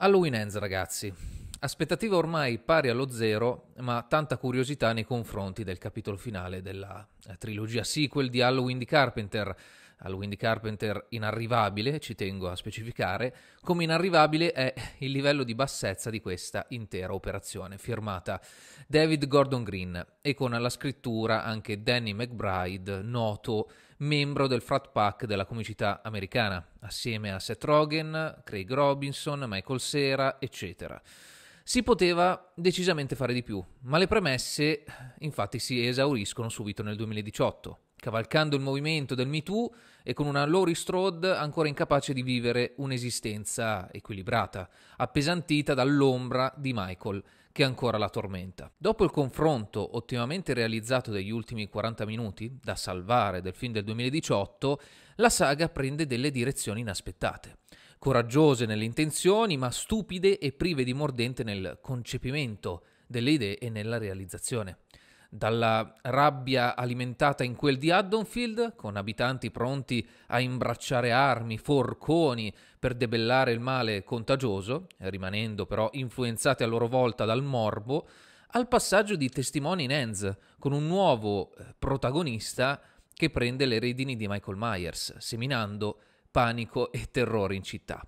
Halloween Ends, ragazzi. Aspettativa ormai pari allo zero, ma tanta curiosità nei confronti del capitolo finale della eh, trilogia sequel di Halloween di Carpenter al Windy Carpenter inarrivabile, ci tengo a specificare, come inarrivabile è il livello di bassezza di questa intera operazione, firmata David Gordon Green e con alla scrittura anche Danny McBride, noto membro del frat pack della comicità americana, assieme a Seth Rogen, Craig Robinson, Michael Sera, eccetera. Si poteva decisamente fare di più, ma le premesse infatti si esauriscono subito nel 2018, cavalcando il movimento del Me Too e con una Lori Strode ancora incapace di vivere un'esistenza equilibrata, appesantita dall'ombra di Michael che ancora la tormenta. Dopo il confronto ottimamente realizzato degli ultimi 40 minuti, da salvare del film del 2018, la saga prende delle direzioni inaspettate coraggiose nelle intenzioni, ma stupide e prive di mordente nel concepimento delle idee e nella realizzazione. Dalla rabbia alimentata in quel di Haddonfield, con abitanti pronti a imbracciare armi, forconi per debellare il male contagioso, rimanendo però influenzati a loro volta dal morbo, al passaggio di testimoni in Hands, con un nuovo eh, protagonista che prende le redini di Michael Myers, seminando panico e terrore in città.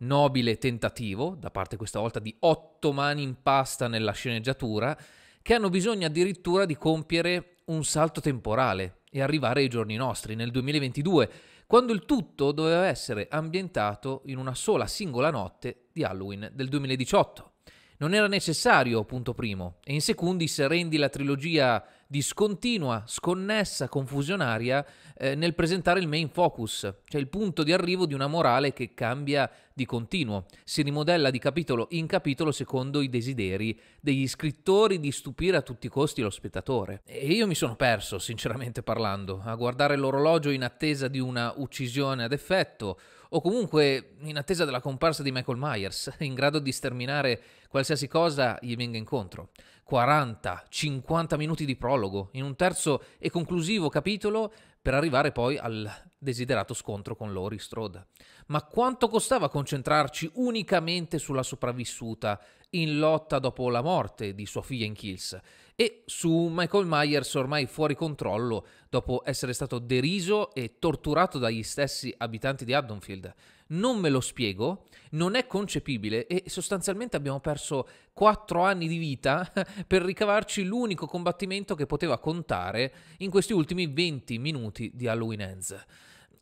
Nobile tentativo, da parte questa volta di otto mani in pasta nella sceneggiatura, che hanno bisogno addirittura di compiere un salto temporale e arrivare ai giorni nostri, nel 2022, quando il tutto doveva essere ambientato in una sola singola notte di Halloween del 2018. Non era necessario, punto primo, e in secondi se rendi la trilogia discontinua, sconnessa, confusionaria eh, nel presentare il main focus, cioè il punto di arrivo di una morale che cambia di continuo, si rimodella di capitolo in capitolo secondo i desideri degli scrittori di stupire a tutti i costi lo spettatore. E io mi sono perso, sinceramente parlando, a guardare l'orologio in attesa di una uccisione ad effetto, o comunque in attesa della comparsa di Michael Myers, in grado di sterminare qualsiasi cosa gli venga incontro. 40, 50 minuti di prologo in un terzo e conclusivo capitolo per arrivare poi al desiderato scontro con Lori Strode. Ma quanto costava concentrarci unicamente sulla sopravvissuta in lotta dopo la morte di sua figlia in Kills e su Michael Myers ormai fuori controllo dopo essere stato deriso e torturato dagli stessi abitanti di Haddonfield? non me lo spiego, non è concepibile e sostanzialmente abbiamo perso 4 anni di vita per ricavarci l'unico combattimento che poteva contare in questi ultimi 20 minuti di Halloween Ends.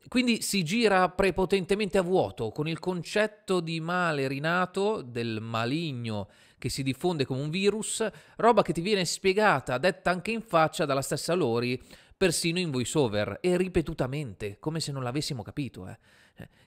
Quindi si gira prepotentemente a vuoto con il concetto di male rinato, del maligno che si diffonde come un virus, roba che ti viene spiegata, detta anche in faccia dalla stessa Lori, persino in voiceover e ripetutamente, come se non l'avessimo capito. Eh.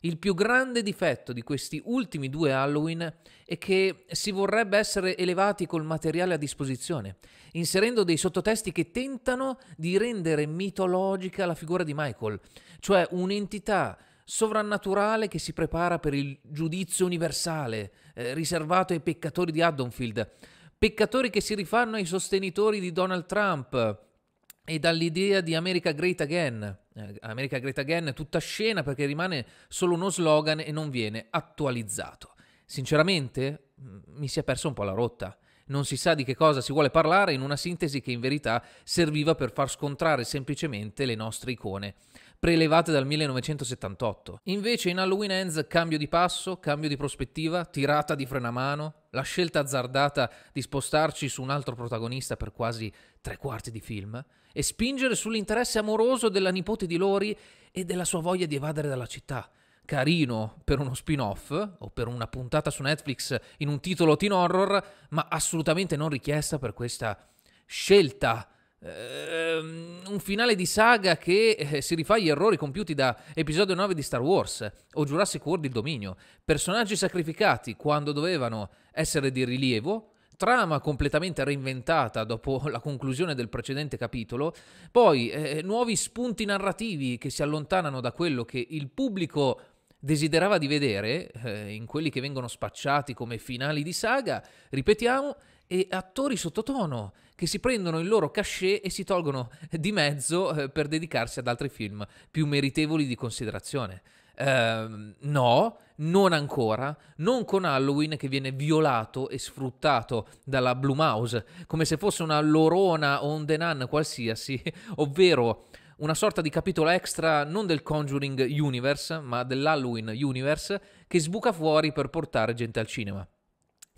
Il più grande difetto di questi ultimi due Halloween è che si vorrebbe essere elevati col materiale a disposizione, inserendo dei sottotesti che tentano di rendere mitologica la figura di Michael, cioè un'entità sovrannaturale che si prepara per il giudizio universale eh, riservato ai peccatori di Haddonfield, peccatori che si rifanno ai sostenitori di Donald Trump e dall'idea di America Great Again. Eh, America Great Again tutta scena perché rimane solo uno slogan e non viene attualizzato. Sinceramente mi si è persa un po' la rotta. Non si sa di che cosa si vuole parlare in una sintesi che in verità serviva per far scontrare semplicemente le nostre icone, prelevate dal 1978. Invece in Halloween Ends cambio di passo, cambio di prospettiva, tirata di frenamano, la scelta azzardata di spostarci su un altro protagonista per quasi tre quarti di film, e spingere sull'interesse amoroso della nipote di Lori e della sua voglia di evadere dalla città. Carino per uno spin-off o per una puntata su Netflix in un titolo teen horror, ma assolutamente non richiesta per questa scelta. Ehm, un finale di saga che eh, si rifà agli errori compiuti da episodio 9 di Star Wars o Jurassic World il dominio. Personaggi sacrificati quando dovevano essere di rilievo trama completamente reinventata dopo la conclusione del precedente capitolo, poi eh, nuovi spunti narrativi che si allontanano da quello che il pubblico desiderava di vedere eh, in quelli che vengono spacciati come finali di saga, ripetiamo, e attori sottotono che si prendono il loro cachet e si tolgono di mezzo eh, per dedicarsi ad altri film più meritevoli di considerazione. Ehm, no, non ancora, non con Halloween che viene violato e sfruttato dalla Blue Mouse come se fosse una lorona o un denan qualsiasi, ovvero una sorta di capitolo extra non del Conjuring Universe, ma dell'Halloween Universe, che sbuca fuori per portare gente al cinema.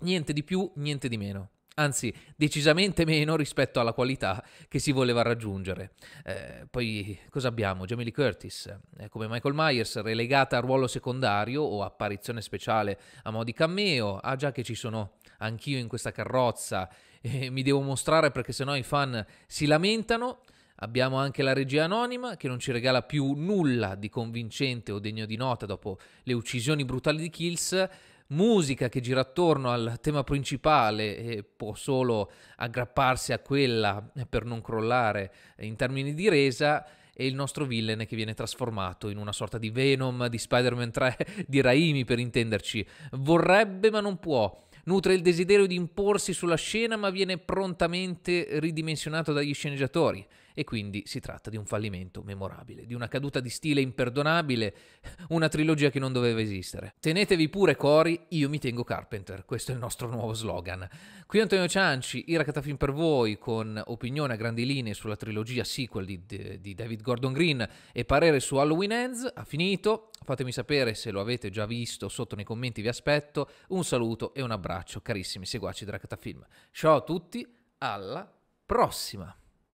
Niente di più, niente di meno anzi decisamente meno rispetto alla qualità che si voleva raggiungere. Eh, poi cosa abbiamo? Jamie Lee Curtis, eh, come Michael Myers, relegata a ruolo secondario o apparizione speciale a mo' di cameo, ah già che ci sono anch'io in questa carrozza, eh, mi devo mostrare perché sennò i fan si lamentano. Abbiamo anche la regia anonima che non ci regala più nulla di convincente o degno di nota dopo le uccisioni brutali di Kills, musica che gira attorno al tema principale e può solo aggrapparsi a quella eh, per non crollare eh, in termini di resa e il nostro villain che viene trasformato in una sorta di Venom di Spider-Man 3 di Raimi per intenderci. Vorrebbe ma non può nutre il desiderio di imporsi sulla scena ma viene prontamente ridimensionato dagli sceneggiatori e quindi si tratta di un fallimento memorabile, di una caduta di stile imperdonabile, una trilogia che non doveva esistere. Tenetevi pure Cori, io mi tengo Carpenter, questo è il nostro nuovo slogan. Qui Antonio Cianci, Ira Catafin per voi, con opinione a grandi linee sulla trilogia sequel di, di David Gordon Green e parere su Halloween Ends, ha finito, Fatemi sapere se lo avete già visto sotto nei commenti, vi aspetto. Un saluto e un abbraccio carissimi seguaci della Catafilm. Ciao a tutti, alla prossima!